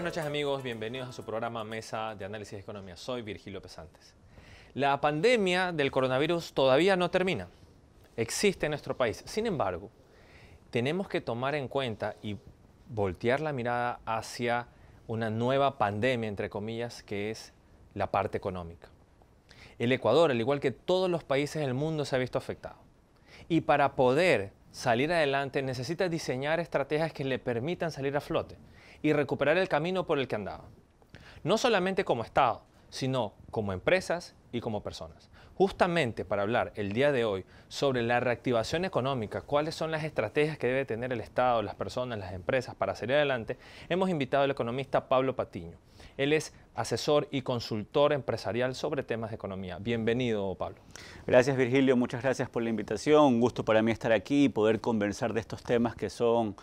Buenas noches amigos, bienvenidos a su programa Mesa de Análisis de Economía. Soy Virgilio Pesantes. La pandemia del coronavirus todavía no termina. Existe en nuestro país. Sin embargo, tenemos que tomar en cuenta y voltear la mirada hacia una nueva pandemia, entre comillas, que es la parte económica. El Ecuador, al igual que todos los países del mundo, se ha visto afectado. Y para poder salir adelante, necesita diseñar estrategias que le permitan salir a flote y recuperar el camino por el que andaba. No solamente como Estado, sino como empresas y como personas. Justamente para hablar el día de hoy sobre la reactivación económica, cuáles son las estrategias que debe tener el Estado, las personas, las empresas para salir adelante, hemos invitado al economista Pablo Patiño. Él es asesor y consultor empresarial sobre temas de economía. Bienvenido, Pablo. Gracias, Virgilio. Muchas gracias por la invitación. Un gusto para mí estar aquí y poder conversar de estos temas que son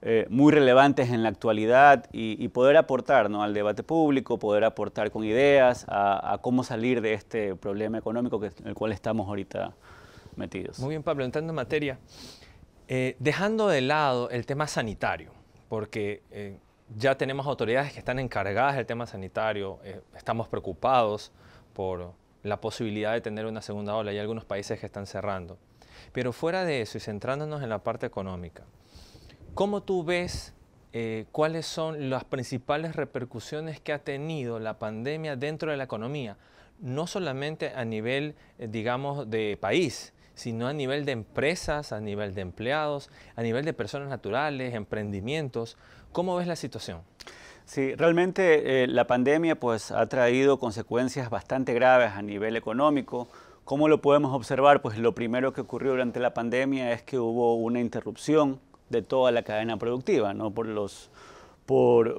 eh, muy relevantes en la actualidad y, poder aportar al debate público, poder aportar con ideas a, cómo salir de este problema económico en el cual estamos ahorita metidos. Muy bien, Pablo. Entrando en materia, eh, dejando de lado el tema sanitario, porque... Eh, ya tenemos autoridades que están encargadas del tema sanitario, eh, estamos preocupados por la posibilidad de tener una segunda ola, hay algunos países que están cerrando. Pero fuera de eso y centrándonos en la parte económica, ¿cómo tú ves eh, cuáles son las principales repercusiones que ha tenido la pandemia dentro de la economía, no solamente a nivel, eh, digamos, de país, sino a nivel de empresas, a nivel de empleados, a nivel de personas naturales, emprendimientos. ¿Cómo ves la situación? Sí, realmente eh, la pandemia pues, ha traído consecuencias bastante graves a nivel económico. ¿Cómo lo podemos observar? Pues lo primero que ocurrió durante la pandemia es que hubo una interrupción de toda la cadena productiva, ¿no? Por, los, por,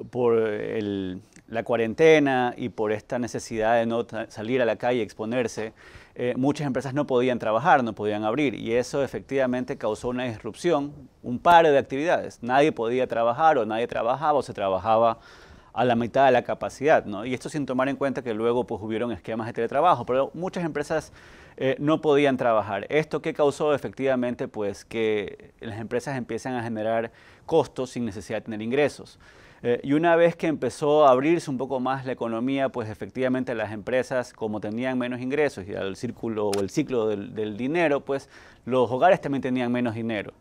la cuarentena y por esta necesidad de no salir a la calle, exponerse. Eh, muchas empresas no podían trabajar, no podían abrir y eso efectivamente causó una disrupción, un par de actividades. Nadie podía trabajar o nadie trabajaba o se trabajaba a la mitad de la capacidad, Y esto sin tomar en cuenta que luego pues hubieron esquemas de teletrabajo, pero muchas empresas eh, no podían trabajar. ¿Esto qué causó? Efectivamente pues que las empresas empiezan a generar costos sin necesidad de tener ingresos. Eh, y una vez que empezó a abrirse un poco más la economía, pues efectivamente las empresas, como tenían menos ingresos y al círculo o el ciclo del, del dinero, pues los hogares también tenían menos dinero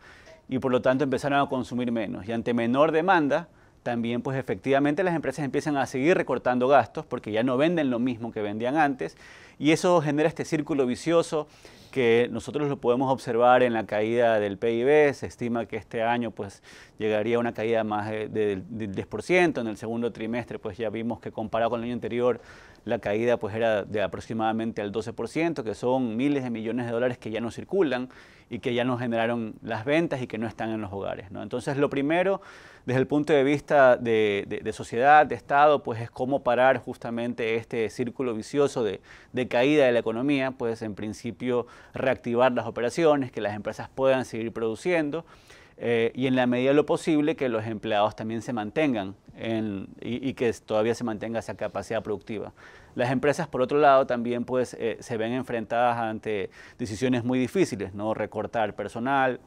y por lo tanto empezaron a consumir menos. Y ante menor demanda, también pues efectivamente las empresas empiezan a seguir recortando gastos porque ya no venden lo mismo que vendían antes y eso genera este círculo vicioso que nosotros lo podemos observar en la caída del PIB, se estima que este año pues llegaría a una caída más del 10%, en el segundo trimestre pues ya vimos que comparado con el año anterior la caída pues era de aproximadamente al 12%, que son miles de millones de dólares que ya no circulan y que ya no generaron las ventas y que no están en los hogares. ¿no? Entonces lo primero, desde el punto de vista de, sociedad, de Estado, pues es cómo parar justamente este círculo vicioso de, de caída de la economía, pues en principio reactivar las operaciones, que las empresas puedan seguir produciendo. Eh, y en la medida de lo posible que los empleados también se mantengan y, que todavía se mantenga esa capacidad productiva. Las empresas, por otro lado, también pues, eh, se ven enfrentadas ante decisiones muy difíciles, ¿no? recortar personal,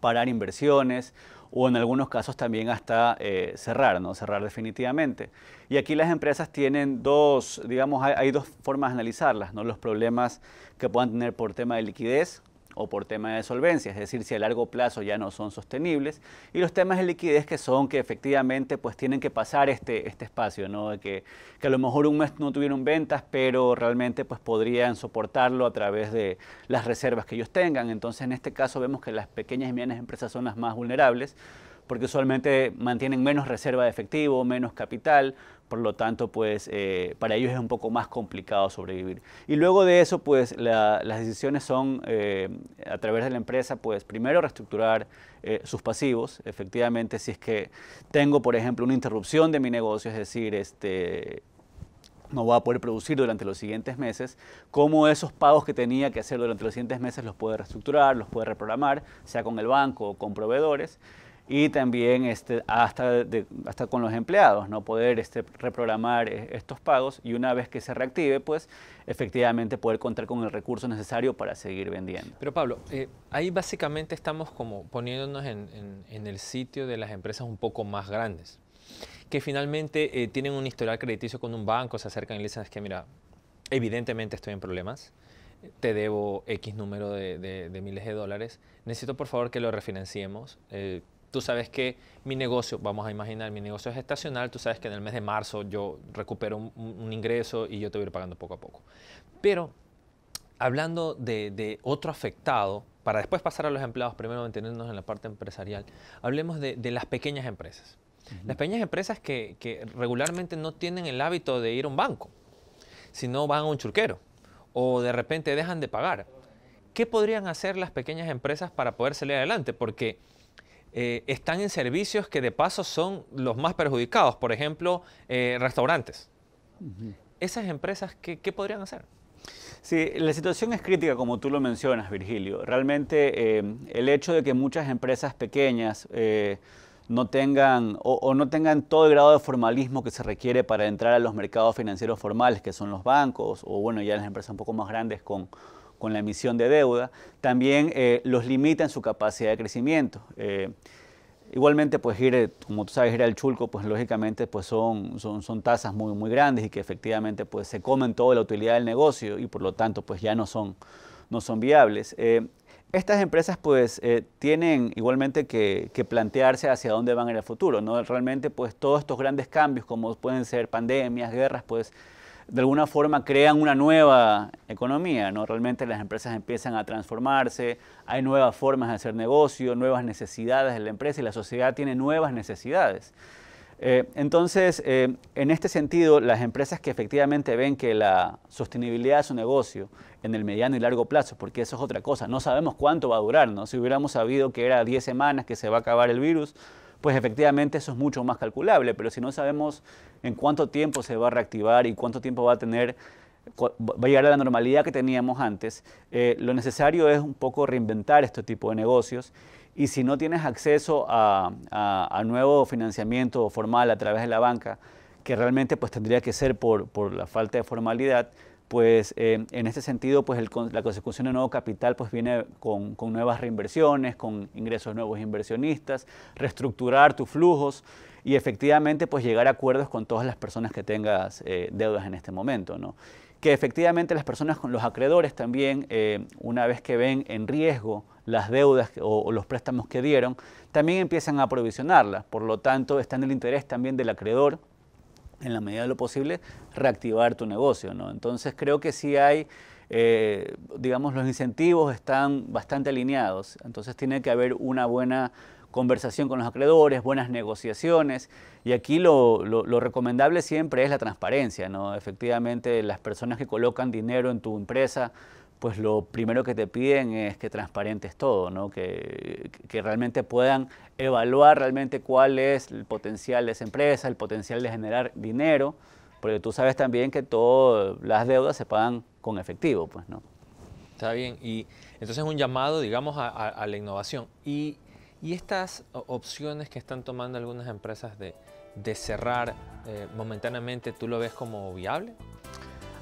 parar inversiones o en algunos casos también hasta eh, cerrar, ¿no? cerrar definitivamente. Y aquí las empresas tienen dos, digamos, hay, hay dos formas de analizarlas, ¿no? los problemas que puedan tener por tema de liquidez o por tema de solvencia, es decir, si a largo plazo ya no son sostenibles, y los temas de liquidez que son que efectivamente pues tienen que pasar este, este espacio, ¿no? que, a lo mejor un mes no tuvieron ventas, pero realmente pues podrían soportarlo a través de las reservas que ellos tengan. Entonces en este caso vemos que las pequeñas y medianas empresas son las más vulnerables, porque usualmente mantienen menos reserva de efectivo, menos capital, por lo tanto, pues eh, para ellos es un poco más complicado sobrevivir. Y luego de eso, pues las decisiones son eh, a través de la empresa, pues primero reestructurar eh, sus pasivos. Efectivamente, si es que tengo, por ejemplo, una interrupción de mi negocio, es decir, este, no voy a poder producir durante los siguientes meses, cómo esos pagos que tenía que hacer durante los siguientes meses los puede reestructurar, los puede reprogramar, sea con el banco o con proveedores y también este, hasta, hasta con los empleados, no poder este, reprogramar eh, estos pagos y una vez que se reactive, pues efectivamente poder contar con el recurso necesario para seguir vendiendo. Pero Pablo, eh, ahí básicamente estamos como poniéndonos en, en, el sitio de las empresas un poco más grandes, que finalmente eh, tienen un historial crediticio con un banco, se acercan y le dicen, es que mira, evidentemente estoy en problemas, te debo X número de, de, miles de dólares, necesito por favor que lo refinanciemos. Tú sabes que mi negocio, vamos a imaginar, mi negocio es estacional, tú sabes que en el mes de marzo yo recupero un, ingreso y yo te voy a ir pagando poco a poco. Pero hablando de, otro afectado, para después pasar a los empleados, primero mantenernos en la parte empresarial, hablemos de, las pequeñas empresas. Las pequeñas empresas que, que, regularmente no tienen el hábito de ir a un banco, sino van a un churquero o de repente dejan de pagar. ¿Qué podrían hacer las pequeñas empresas para poder salir adelante? Porque eh, están en servicios que de paso son los más perjudicados, por ejemplo, eh, restaurantes. ¿Esas empresas qué, podrían hacer? Sí, la situación es crítica, como tú lo mencionas, Virgilio. Realmente eh, el hecho de que muchas empresas pequeñas no tengan o, no tengan todo el grado de formalismo que se requiere para entrar a los mercados financieros formales, que son los bancos, o bueno, ya las empresas un poco más grandes con, con la emisión de deuda, también eh, los limita en su capacidad de crecimiento. Eh, igualmente, pues ir como tú sabes, ir al Chulco, pues lógicamente pues son, son, son tasas muy, muy grandes y que efectivamente pues se comen toda la utilidad del negocio y por lo tanto pues ya no son, no son viables. Eh, estas empresas pues tienen igualmente que, plantearse hacia dónde van en el futuro, ¿no? Realmente pues todos estos grandes cambios como pueden ser pandemias, guerras, pues de alguna forma crean una nueva economía, ¿no? Realmente las empresas empiezan a transformarse, hay nuevas formas de hacer negocio, nuevas necesidades de la empresa y la sociedad tiene nuevas necesidades. Eh, entonces, eh, en este sentido, las empresas que efectivamente ven que la sostenibilidad de su negocio en el mediano y largo plazo, porque eso es otra cosa, no sabemos cuánto va a durar, ¿no? Si hubiéramos sabido que era 10 semanas que se va a acabar el virus, pues efectivamente eso es mucho más calculable, pero si no sabemos en cuánto tiempo se va a reactivar y cuánto tiempo va a tener va a llegar a la normalidad que teníamos antes, eh, lo necesario es un poco reinventar este tipo de negocios y si no tienes acceso a, nuevo financiamiento formal a través de la banca, que realmente pues tendría que ser por, por la falta de formalidad, pues eh, en este sentido, pues la consecución de nuevo capital pues viene con, nuevas reinversiones, con ingresos nuevos inversionistas, reestructurar tus flujos y efectivamente pues llegar a acuerdos con todas las personas que tengas eh, deudas en este momento, ¿no? Que efectivamente las personas, con los acreedores también, eh, una vez que ven en riesgo las deudas o, los préstamos que dieron, también empiezan a provisionarlas. Por lo tanto, está en el interés también del acreedor en la medida de lo posible, reactivar tu negocio. ¿no? Entonces creo que si hay, eh, digamos, los incentivos están bastante alineados, entonces tiene que haber una buena conversación con los acreedores, buenas negociaciones. Y aquí lo, lo, recomendable siempre es la transparencia, ¿no? Efectivamente, las personas que colocan dinero en tu empresa pues lo primero que te piden es que transparentes todo, que, realmente puedan evaluar realmente cuál es el potencial de esa empresa, el potencial de generar dinero, porque tú sabes también que todas las deudas se pagan con efectivo. Pues, ¿no? Está bien, y entonces un llamado, digamos, a, la innovación. Y, estas opciones que están tomando algunas empresas de, cerrar eh, momentáneamente, ¿tú lo ves como viable?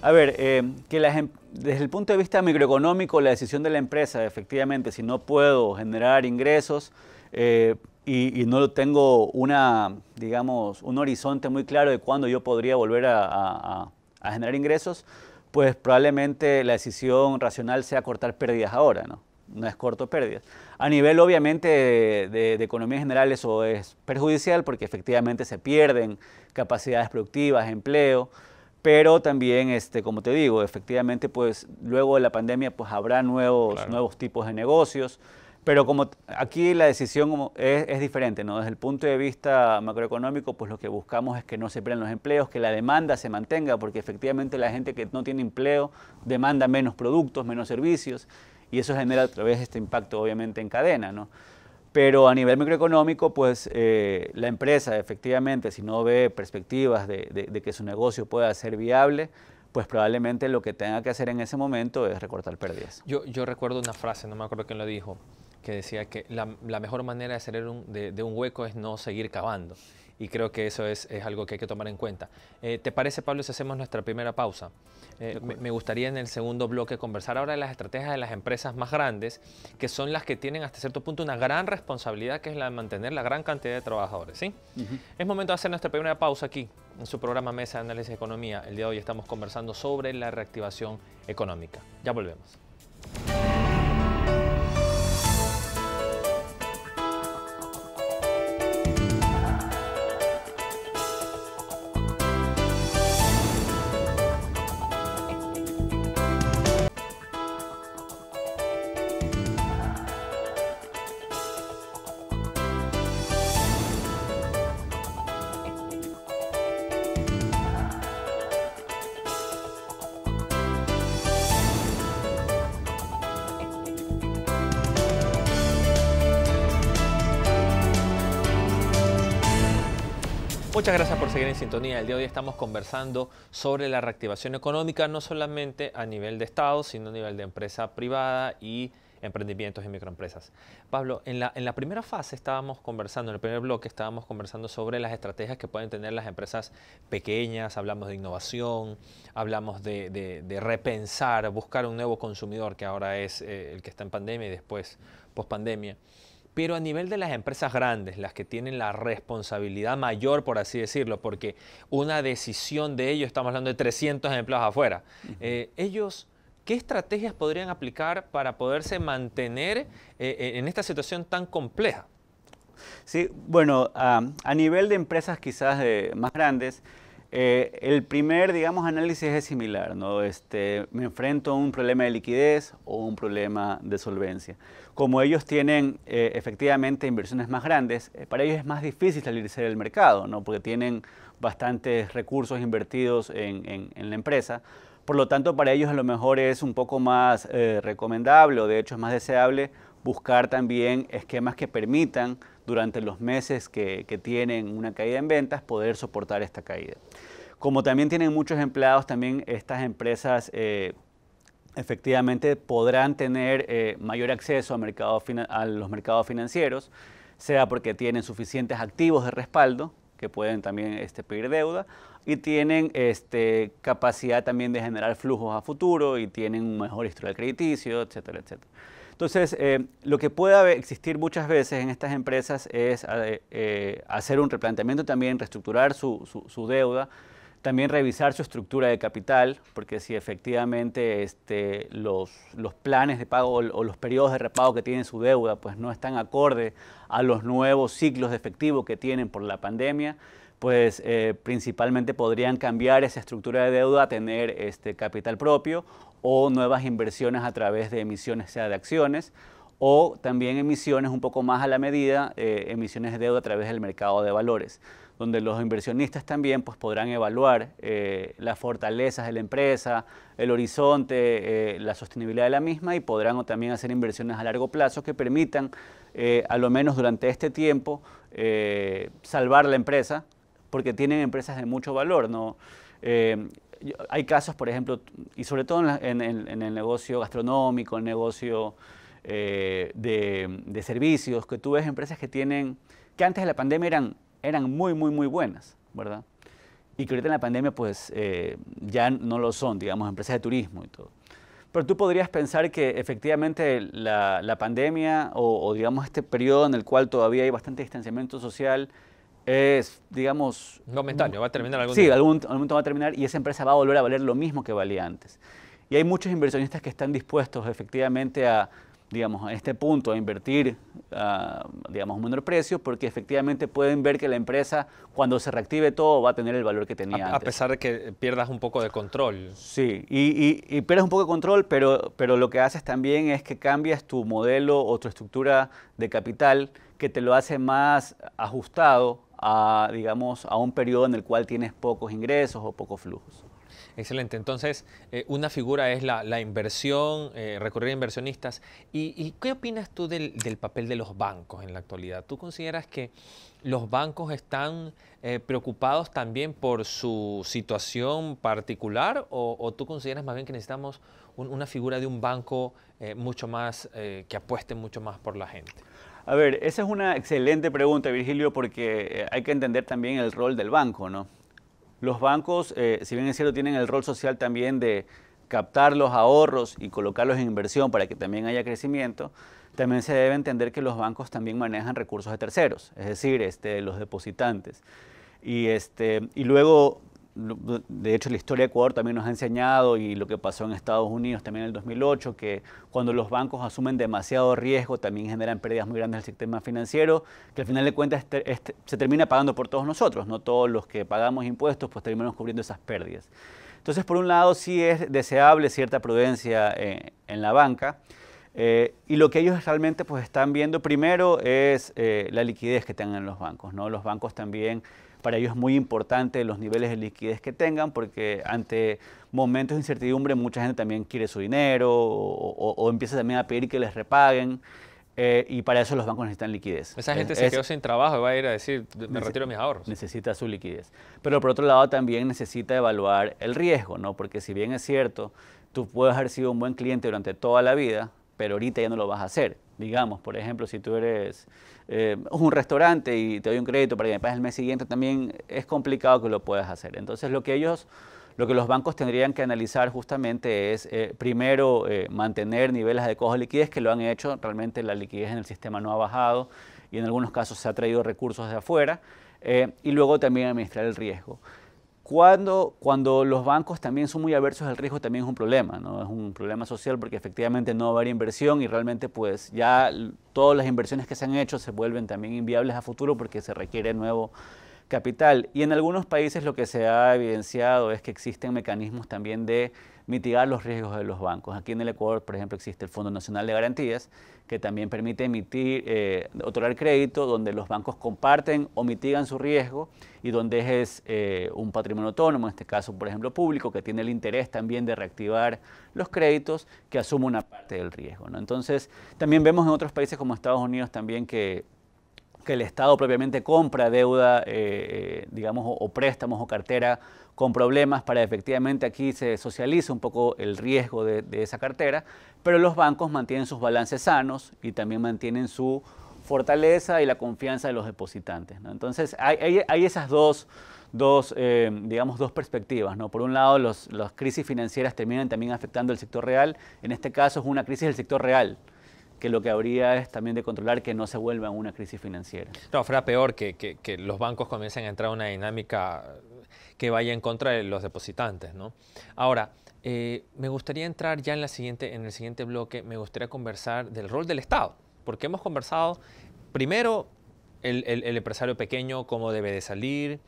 A ver, eh, que em, desde el punto de vista microeconómico, la decisión de la empresa, efectivamente, si no puedo generar ingresos eh, y, no tengo una, digamos, un horizonte muy claro de cuándo yo podría volver a, generar ingresos, pues probablemente la decisión racional sea cortar pérdidas ahora, ¿no? no es corto pérdidas. A nivel obviamente de, economía general eso es perjudicial porque efectivamente se pierden capacidades productivas, empleo, pero también, este, como te digo, efectivamente, pues luego de la pandemia, pues habrá nuevos, nuevos tipos de negocios. Pero como aquí la decisión es, diferente, ¿no? Desde el punto de vista macroeconómico, pues lo que buscamos es que no se pierdan los empleos, que la demanda se mantenga, porque efectivamente la gente que no tiene empleo demanda menos productos, menos servicios, y eso genera a través este impacto, obviamente, en cadena, ¿no? Pero a nivel microeconómico, pues eh, la empresa efectivamente, si no ve perspectivas de, que su negocio pueda ser viable, pues probablemente lo que tenga que hacer en ese momento es recortar pérdidas. Yo, recuerdo una frase, no me acuerdo quién lo dijo, que decía que la, mejor manera de, hacer de un hueco es no seguir cavando y creo que eso es, algo que hay que tomar en cuenta. Eh, ¿Te parece, Pablo, si hacemos nuestra primera pausa? Eh, me, gustaría en el segundo bloque conversar ahora de las estrategias de las empresas más grandes, que son las que tienen hasta cierto punto una gran responsabilidad, que es la de mantener la gran cantidad de trabajadores. ¿sí? Es momento de hacer nuestra primera pausa aquí, en su programa Mesa de Análisis de Economía. El día de hoy estamos conversando sobre la reactivación económica. Ya volvemos. Muchas gracias por seguir en sintonía. El día de hoy estamos conversando sobre la reactivación económica, no solamente a nivel de Estado, sino a nivel de empresa privada y emprendimientos y microempresas. Pablo, en la, en primera fase estábamos conversando, en el primer bloque estábamos conversando sobre las estrategias que pueden tener las empresas pequeñas, hablamos de innovación, hablamos de, repensar, buscar un nuevo consumidor que ahora es eh, el que está en pandemia y después post pandemia. Pero a nivel de las empresas grandes, las que tienen la responsabilidad mayor, por así decirlo, porque una decisión de ellos, estamos hablando de 300 empleados afuera, eh, ellos... ¿qué estrategias podrían aplicar para poderse mantener eh, eh, en esta situación tan compleja? Sí, bueno, a, nivel de empresas quizás más grandes, eh, el primer, digamos, análisis es similar, ¿no? Este, me enfrento a un problema de liquidez o un problema de solvencia. Como ellos tienen eh, efectivamente inversiones más grandes, eh, para ellos es más difícil salirse del mercado, ¿no? Porque tienen bastantes recursos invertidos en, en la empresa. Por lo tanto, para ellos a lo mejor es un poco más recomendable o de hecho es más deseable buscar también esquemas que permitan durante los meses que, tienen una caída en ventas, poder soportar esta caída. Como también tienen muchos empleados, también estas empresas eh, efectivamente podrán tener eh, mayor acceso a, mercado, a los mercados financieros, sea porque tienen suficientes activos de respaldo, que pueden también este, pedir deuda, y tienen este, capacidad también de generar flujos a futuro y tienen un mejor historial crediticio, etcétera, etcétera. Entonces, eh, lo que puede existir muchas veces en estas empresas es eh, eh, hacer un replanteamiento también, reestructurar su, deuda, también revisar su estructura de capital, porque si efectivamente este, los, planes de pago o, los periodos de repago que tienen su deuda pues no están acorde a los nuevos ciclos de efectivo que tienen por la pandemia, pues principalmente podrían cambiar esa estructura de deuda a tener este, capital propio o nuevas inversiones a través de emisiones, sea de acciones, o también emisiones un poco más a la medida, eh, emisiones de deuda a través del mercado de valores, donde los inversionistas también pues, podrán evaluar eh, las fortalezas de la empresa, el horizonte, eh, la sostenibilidad de la misma y podrán también hacer inversiones a largo plazo que permitan, a lo menos durante este tiempo, salvar la empresa, porque tienen empresas de mucho valor. ¿no? hay casos, por ejemplo, y sobre todo en, el, negocio gastronómico, el negocio eh, de, servicios, que tú ves empresas que tienen, que antes de la pandemia eran, eran muy, muy, muy buenas, ¿verdad? Y que ahorita en la pandemia pues eh, ya no lo son, digamos, empresas de turismo y todo. Pero tú podrías pensar que efectivamente la, pandemia o, o, digamos este periodo en el cual todavía hay bastante distanciamiento social es, digamos... Momentáneo, va a terminar algún Sí, algún momento va a terminar y esa empresa va a volver a valer lo mismo que valía antes. Y hay muchos inversionistas que están dispuestos efectivamente a, digamos, a este punto, a invertir, a, digamos, un menor precio, porque efectivamente pueden ver que la empresa, cuando se reactive todo, va a tener el valor que tenía a, antes. A pesar de que pierdas un poco de control. Sí, y, y, y pierdes un poco de control, pero, pero lo que haces también es que cambias tu modelo o tu estructura de capital que te lo hace más ajustado a, digamos, a un periodo en el cual tienes pocos ingresos o pocos flujos. Excelente. Entonces, eh, una figura es la, inversión, eh, recurrir a inversionistas. ¿Y, qué opinas tú del, papel de los bancos en la actualidad? ¿Tú consideras que los bancos están eh, preocupados también por su situación particular o, tú consideras más bien que necesitamos una figura de un banco eh, mucho más, que apueste mucho más por la gente? A ver, esa es una excelente pregunta, Virgilio, porque eh, hay que entender también el rol del banco, ¿no? Los bancos, eh, si bien es cierto, tienen el rol social también de captar los ahorros y colocarlos en inversión para que también haya crecimiento, también se debe entender que los bancos también manejan recursos de terceros, es decir, este, los depositantes. Y, este, y luego de hecho la historia de Ecuador también nos ha enseñado y lo que pasó en Estados Unidos también en el 2008, que cuando los bancos asumen demasiado riesgo también generan pérdidas muy grandes al sistema financiero, que al final de cuentas este, este, se termina pagando por todos nosotros, no todos los que pagamos impuestos pues terminamos cubriendo esas pérdidas. Entonces por un lado sí es deseable cierta prudencia eh, en la banca, eh, y lo que ellos realmente pues, están viendo primero es eh, la liquidez que tengan los bancos. ¿no? Los bancos también para ellos es muy importante los niveles de liquidez que tengan porque ante momentos de incertidumbre mucha gente también quiere su dinero o, empieza también a pedir que les repaguen. Eh, y para eso los bancos necesitan liquidez. Esa gente se quedó sin trabajo y va a ir a decir, me retiro mis ahorros. Necesita su liquidez. Pero por otro lado también necesita evaluar el riesgo, ¿no? Porque si bien es cierto, tú puedes haber sido un buen cliente durante toda la vida, pero ahorita ya no lo vas a hacer. Digamos, por ejemplo, si tú eres eh, un restaurante y te doy un crédito para que me pagues el mes siguiente, también es complicado que lo puedas hacer. Entonces, lo que ellos, lo que los bancos tendrían que analizar justamente es, eh, primero, eh, mantener niveles de cojo de liquidez, que lo han hecho, realmente la liquidez en el sistema no ha bajado y en algunos casos se ha traído recursos de afuera, y luego también administrar el riesgo. Cuando, cuando los bancos también son muy aversos al riesgo, también es un problema, ¿no? Es un problema social porque efectivamente no va a haber inversión y realmente pues ya todas las inversiones que se han hecho se vuelven también inviables a futuro porque se requiere nuevo capital. Y en algunos países lo que se ha evidenciado es que existen mecanismos también de mitigar los riesgos de los bancos. Aquí en el Ecuador, por ejemplo, existe el Fondo Nacional de Garantías, que también permite emitir, eh, otorgar crédito donde los bancos comparten o mitigan su riesgo y donde es eh, un patrimonio autónomo, en este caso, por ejemplo, público, que tiene el interés también de reactivar los créditos, que asume una parte del riesgo. Entonces, también vemos en otros países como Estados Unidos también que el Estado propiamente compra deuda, eh, digamos, o préstamos o cartera con problemas para efectivamente aquí se socializa un poco el riesgo de, esa cartera, pero los bancos mantienen sus balances sanos y también mantienen su fortaleza y la confianza de los depositantes. Entonces hay, esas dos, dos eh, digamos, dos perspectivas. Por un lado, las crisis financieras terminan también afectando el sector real. En este caso es una crisis del sector real que lo que habría es también de controlar que no se vuelva una crisis financiera. No, fuera peor que, los bancos comiencen a entrar a una dinámica que vaya en contra de los depositantes. ¿no? Ahora, eh, me gustaría entrar ya en, la siguiente, en el siguiente bloque, me gustaría conversar del rol del Estado, porque hemos conversado primero el, empresario pequeño, cómo debe de salir,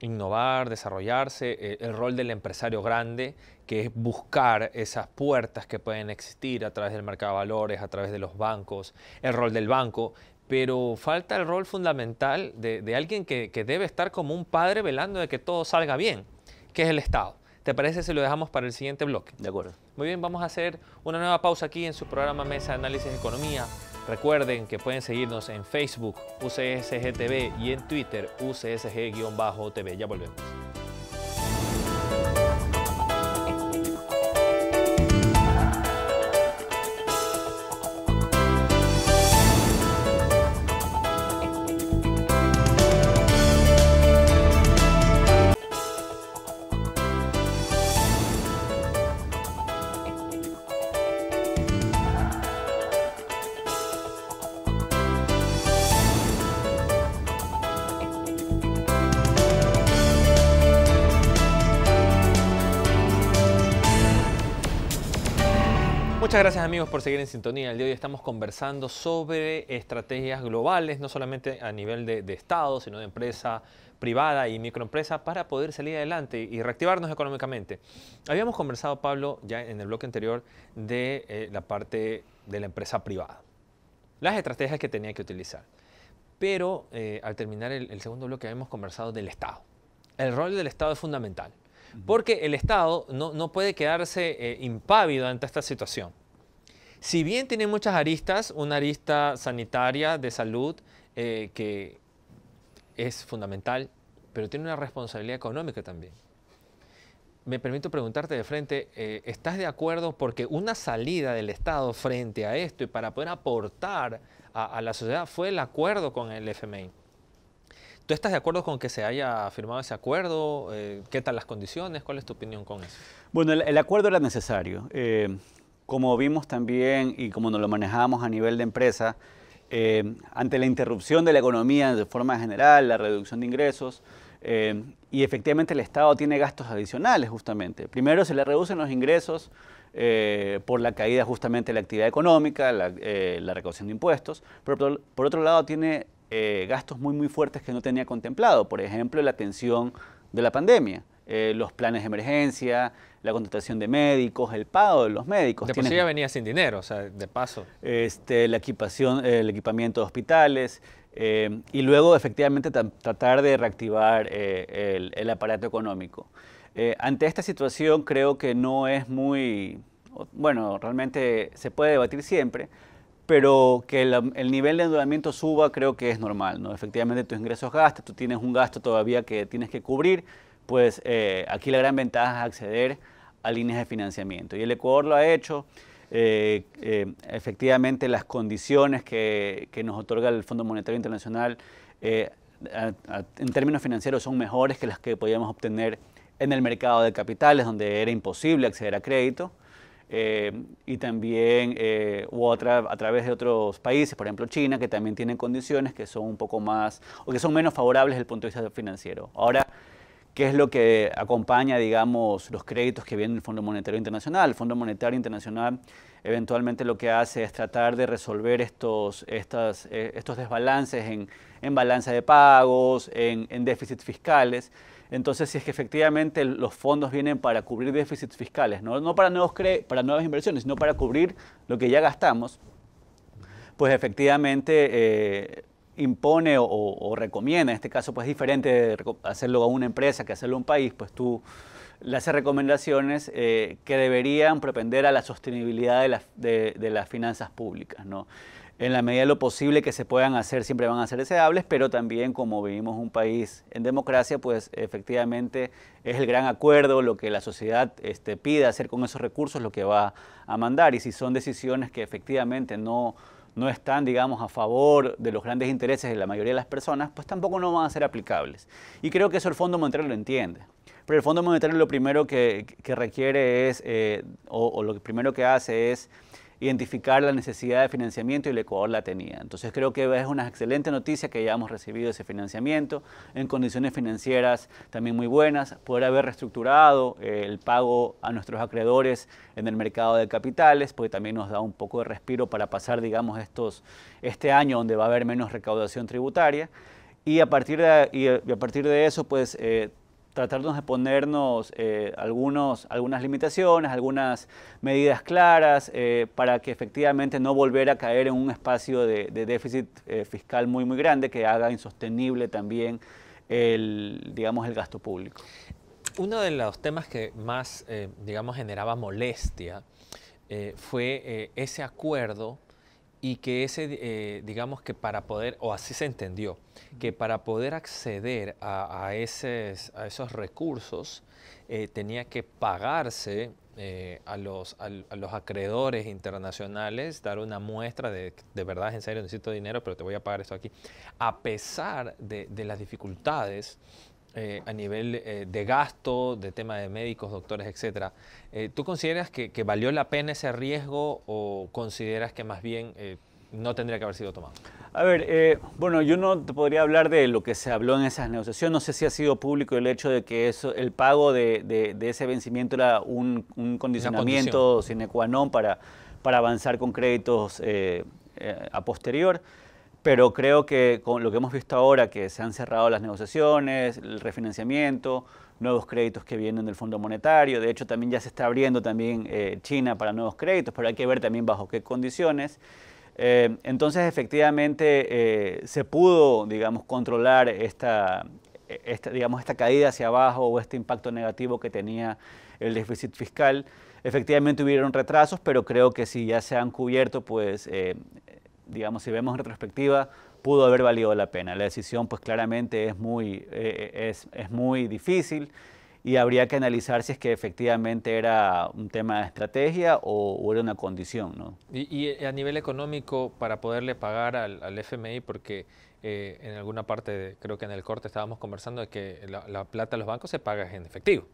innovar, desarrollarse, eh, el rol del empresario grande, que es buscar esas puertas que pueden existir a través del mercado de valores, a través de los bancos, el rol del banco, pero falta el rol fundamental de, alguien que, debe estar como un padre velando de que todo salga bien, que es el Estado. ¿Te parece si lo dejamos para el siguiente bloque? De acuerdo. Muy bien, vamos a hacer una nueva pausa aquí en su programa Mesa de Análisis de Economía. Recuerden que pueden seguirnos en Facebook, UCSGTV y en Twitter, UCSG-TV. Ya volvemos. Muchas gracias amigos por seguir en sintonía. El día de hoy estamos conversando sobre estrategias globales, no solamente a nivel de, Estado, sino de empresa privada y microempresa para poder salir adelante y reactivarnos económicamente. Habíamos conversado, Pablo, ya en el bloque anterior, de eh, la parte de la empresa privada, las estrategias que tenía que utilizar. Pero eh, al terminar el, segundo bloque habíamos conversado del Estado. El rol del Estado es fundamental. Porque el Estado no, puede quedarse eh, impávido ante esta situación si bien tiene muchas aristas, una arista sanitaria de salud eh, que es fundamental, pero tiene una responsabilidad económica también. Me permito preguntarte de frente, eh, ¿estás de acuerdo porque una salida del Estado frente a esto y para poder aportar a, la sociedad fue el acuerdo con el FMI? ¿Tú estás de acuerdo con que se haya firmado ese acuerdo? Eh, ¿Qué tal las condiciones? ¿Cuál es tu opinión con eso? Bueno, el, acuerdo era necesario como vimos también y como nos lo manejamos a nivel de empresa, eh, ante la interrupción de la economía de forma general, la reducción de ingresos, eh, y efectivamente el Estado tiene gastos adicionales justamente. Primero se le reducen los ingresos eh, por la caída justamente de la actividad económica, la, la de impuestos, pero por, otro lado tiene gastos muy muy fuertes que no tenía contemplado, por ejemplo la atención de la pandemia, los planes de emergencia, la contratación de médicos, el pago de los médicos. De por ya venía sin dinero, o sea, de paso. Este, la equipación, el equipamiento de hospitales, eh, y luego efectivamente tratar de reactivar eh, el, aparato económico. Eh, ante esta situación creo que no es muy, bueno, realmente se puede debatir siempre, pero que el, nivel de endeudamiento suba creo que es normal, ¿no? Efectivamente tus ingresos gastas, tú tienes un gasto todavía que tienes que cubrir, pues eh, aquí la gran ventaja es acceder a líneas de financiamiento. Y el Ecuador lo ha hecho. Eh, eh, efectivamente, las condiciones que, nos otorga el Fondo Monetario Internacional en términos financieros son mejores que las que podíamos obtener en el mercado de capitales, donde era imposible acceder a crédito. y también u otra, a través de otros países, por ejemplo China, que también tienen condiciones que son un poco más o que son menos favorables desde el punto de vista financiero. Ahora qué es lo que acompaña, digamos, los créditos que viene del Fondo Monetario Internacional. El Fondo Monetario Internacional eventualmente lo que hace es tratar de resolver estos, estas, eh, estos desbalances en, en balanza de pagos, en, en déficits fiscales. Entonces, si es que efectivamente los fondos vienen para cubrir déficits fiscales, no, no para, nuevos para nuevas inversiones, sino para cubrir lo que ya gastamos, pues efectivamente eh, impone o, recomienda, en este caso pues diferente de hacerlo a una empresa que hacerlo a un país, pues tú le haces recomendaciones eh, que deberían propender a la sostenibilidad de, las finanzas públicas, En la medida de lo posible que se puedan hacer, siempre van a ser deseables, pero también como vivimos un país en democracia, pues efectivamente es el gran acuerdo, lo que la sociedad este, pide hacer con esos recursos, lo que va a mandar. Y si son decisiones que efectivamente no, no están, digamos, a favor de los grandes intereses de la mayoría de las personas, pues tampoco no van a ser aplicables. Y creo que eso el Fondo Monetario lo entiende. Pero el Fondo Monetario lo primero que, requiere es, eh, o lo primero que hace es identificar la necesidad de financiamiento y el Ecuador la tenía. Entonces creo que es una excelente noticia que hayamos recibido ese financiamiento en condiciones financieras también muy buenas, poder haber reestructurado eh, el pago a nuestros acreedores en el mercado de capitales, porque también nos da un poco de respiro para pasar, digamos, estos, este año donde va a haber menos recaudación tributaria. Y a partir de, a partir de eso, pues... Eh, tratarnos de ponernos eh, algunos, algunas limitaciones, algunas medidas claras eh, para que efectivamente no volver a caer en un espacio de, déficit eh, fiscal muy, muy grande que haga insostenible también el, digamos, el gasto público. Uno de los temas que más, digamos, generaba molestia fue ese acuerdo y que ese, eh, digamos que para poder, o así se entendió, que para poder acceder a, esos, a esos, recursos eh, tenía que pagarse eh, a, los, los acreedores internacionales, dar una muestra de, de verdad, en serio, necesito dinero, pero te voy a pagar esto aquí, a pesar de las dificultades eh, a nivel eh, de gasto, de tema de médicos, doctores, etcétera. Eh, ¿Tú consideras que, valió la pena ese riesgo o consideras que más bien no tendría que haber sido tomado? A ver, bueno, yo no te podría hablar de lo que se habló en esas negociaciones. No sé si ha sido público el hecho de que eso, el pago de, ese vencimiento era un, condicionamiento sine qua non para, para avanzar con créditos a posterior pero creo que con lo que hemos visto ahora, que se han cerrado las negociaciones, el refinanciamiento, nuevos créditos que vienen del Fondo Monetario, de hecho también ya se está abriendo también eh, China para nuevos créditos, pero hay que ver también bajo qué condiciones. Eh, entonces efectivamente eh, se pudo, digamos, controlar esta, digamos, esta caída hacia abajo o este impacto negativo que tenía el déficit fiscal. Efectivamente hubieron retrasos, pero creo que si ya se han cubierto, pues digamos, si vemos retrospectiva, pudo haber valido la pena. La decisión, pues claramente es muy, eh, eh, es, muy difícil y habría que analizar si es que efectivamente era un tema de estrategia o, era una condición. Y, eh, a nivel económico, para poderle pagar al, FMI, porque en alguna parte, creo que en el corte estábamos conversando de que la, plata a los bancos se paga en efectivo.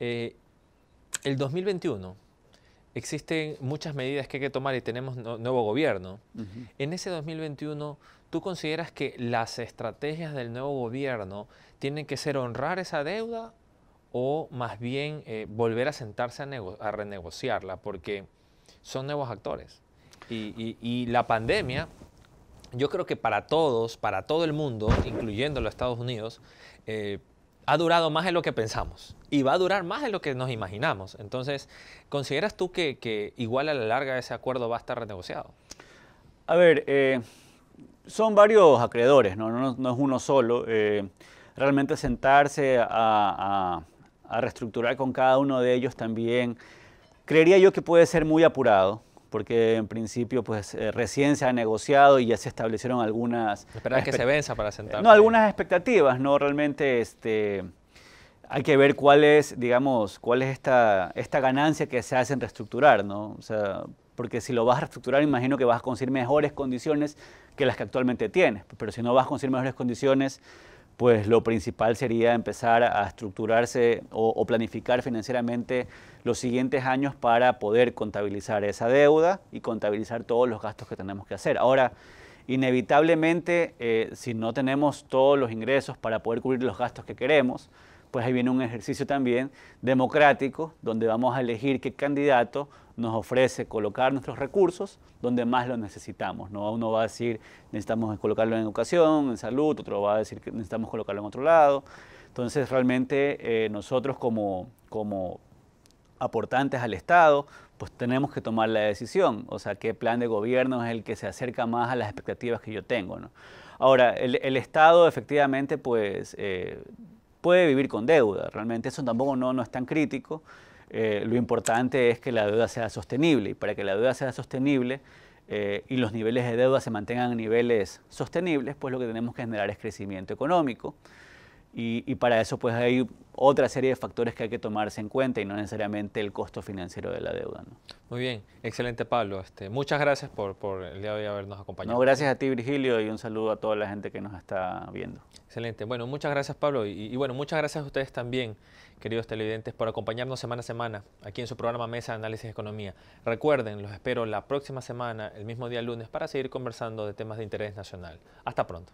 el 2021, existen muchas medidas que hay que tomar y tenemos nuevo gobierno. En ese 2021, ¿tú consideras que las estrategias del nuevo gobierno tienen que ser honrar esa deuda o más bien eh, volver a sentarse a, renegociarla? Porque son nuevos actores. Y, la pandemia, yo creo que para todos, para todo el mundo, incluyendo los Estados Unidos, eh, ha durado más de lo que pensamos y va a durar más de lo que nos imaginamos. Entonces, ¿consideras tú que, igual a la larga ese acuerdo va a estar renegociado? A ver, eh, son varios acreedores, no, es uno solo. Eh, realmente sentarse a reestructurar con cada uno de ellos también, creería yo que puede ser muy apurado porque en principio pues eh, recién se ha negociado y ya se establecieron algunas... Esperar que se venza para sentar. No, algunas expectativas, ¿no? Realmente este, hay que ver cuál es, digamos, cuál es esta, esta ganancia que se hace en reestructurar, ¿no? O sea, porque si lo vas a reestructurar, imagino que vas a conseguir mejores condiciones que las que actualmente tienes, pero si no vas a conseguir mejores condiciones pues lo principal sería empezar a estructurarse o, planificar financieramente los siguientes años para poder contabilizar esa deuda y contabilizar todos los gastos que tenemos que hacer. Ahora, inevitablemente, eh, si no tenemos todos los ingresos para poder cubrir los gastos que queremos, pues ahí viene un ejercicio también democrático donde vamos a elegir qué candidato nos ofrece colocar nuestros recursos donde más lo necesitamos. ¿no? Uno va a decir necesitamos colocarlo en educación, en salud, otro va a decir que necesitamos colocarlo en otro lado. Entonces realmente eh, nosotros como, como aportantes al Estado, pues tenemos que tomar la decisión, o sea, qué plan de gobierno es el que se acerca más a las expectativas que yo tengo. Ahora, el, Estado efectivamente, pues eh, puede vivir con deuda. Realmente eso tampoco no, no es tan crítico. Eh, lo importante es que la deuda sea sostenible y para que la deuda sea sostenible eh, y los niveles de deuda se mantengan en niveles sostenibles, pues lo que tenemos que generar es crecimiento económico. Y, para eso pues hay otra serie de factores que hay que tomarse en cuenta y no necesariamente el costo financiero de la deuda. ¿no? Muy bien, excelente Pablo. Este, muchas gracias por, el día de hoy habernos acompañado. No, gracias a ti Virgilio y un saludo a toda la gente que nos está viendo. Excelente, bueno, muchas gracias Pablo y, y bueno, muchas gracias a ustedes también, queridos televidentes, por acompañarnos semana a semana aquí en su programa Mesa de Análisis de Economía. Recuerden, los espero la próxima semana, el mismo día lunes, para seguir conversando de temas de interés nacional. Hasta pronto.